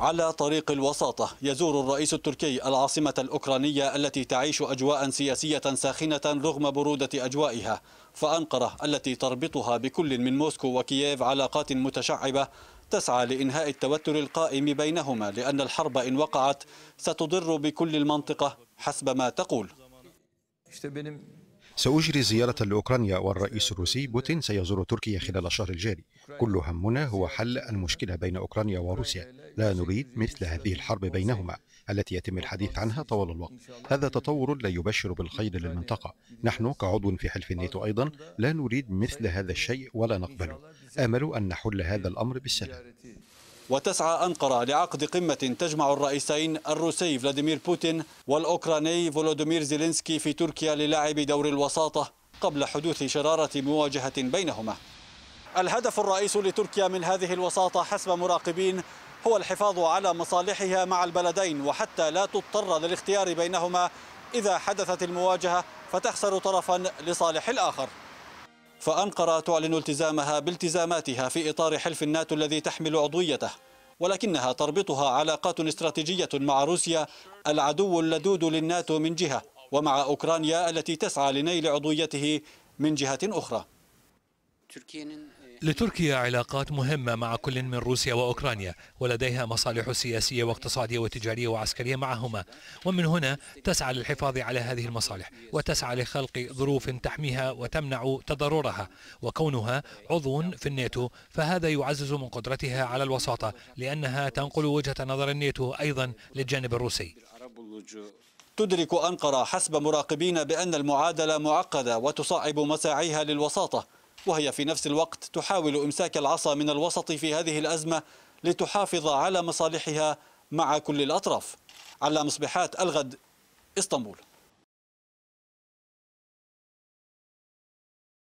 على طريق الوساطة يزور الرئيس التركي العاصمة الأوكرانية التي تعيش أجواء سياسية ساخنة رغم برودة أجوائها فأنقرة التي تربطها بكل من موسكو وكييف علاقات متشعبة تسعى لإنهاء التوتر القائم بينهما لأن الحرب إن وقعت ستضر بكل المنطقة حسب ما تقول سأجري زيارة لأوكرانيا والرئيس الروسي بوتين سيزور تركيا خلال الشهر الجاري كل همنا هو حل المشكلة بين أوكرانيا وروسيا لا نريد مثل هذه الحرب بينهما التي يتم الحديث عنها طوال الوقت هذا تطور لا يبشر بالخير للمنطقة نحن كعضو في حلف الناتو أيضا لا نريد مثل هذا الشيء ولا نقبله آمل أن نحل هذا الأمر بالسلام وتسعى أنقرة لعقد قمة تجمع الرئيسين الروسي فلاديمير بوتين والأوكراني فولودومير زيلينسكي في تركيا للعب دور الوساطة قبل حدوث شرارة مواجهة بينهما الهدف الرئيس لتركيا من هذه الوساطة حسب مراقبين هو الحفاظ على مصالحها مع البلدين وحتى لا تضطر للاختيار بينهما إذا حدثت المواجهة فتخسر طرفا لصالح الآخر فأنقرة تعلن التزامها بالتزاماتها في إطار حلف الناتو الذي تحمل عضويته ولكنها تربطها علاقات استراتيجية مع روسيا العدو اللدود للناتو من جهة ومع أوكرانيا التي تسعى لنيل عضويته من جهة أخرى إيه. لتركيا علاقات مهمة مع كل من روسيا وأوكرانيا ولديها مصالح سياسية واقتصادية وتجارية وعسكرية معهما ومن هنا تسعى للحفاظ على هذه المصالح وتسعى لخلق ظروف تحميها وتمنع تضررها وكونها عضو في الناتو فهذا يعزز من قدرتها على الوساطة لأنها تنقل وجهة نظر الناتو أيضا للجانب الروسي تدرك أنقرة حسب مراقبين بأن المعادلة معقدة وتصعب مساعيها للوساطة وهي في نفس الوقت تحاول إمساك العصا من الوسط في هذه الأزمة لتحافظ على مصالحها مع كل الأطراف على مصبحات الغد اسطنبول